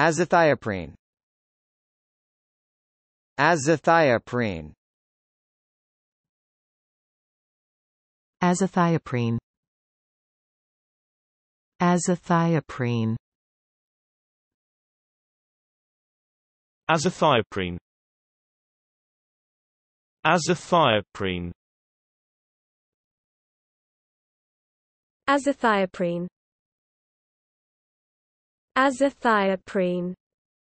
Azathioprine Azathioprine Azathioprine Azathioprine Azathioprine Azathioprine Azathioprine Azathioprine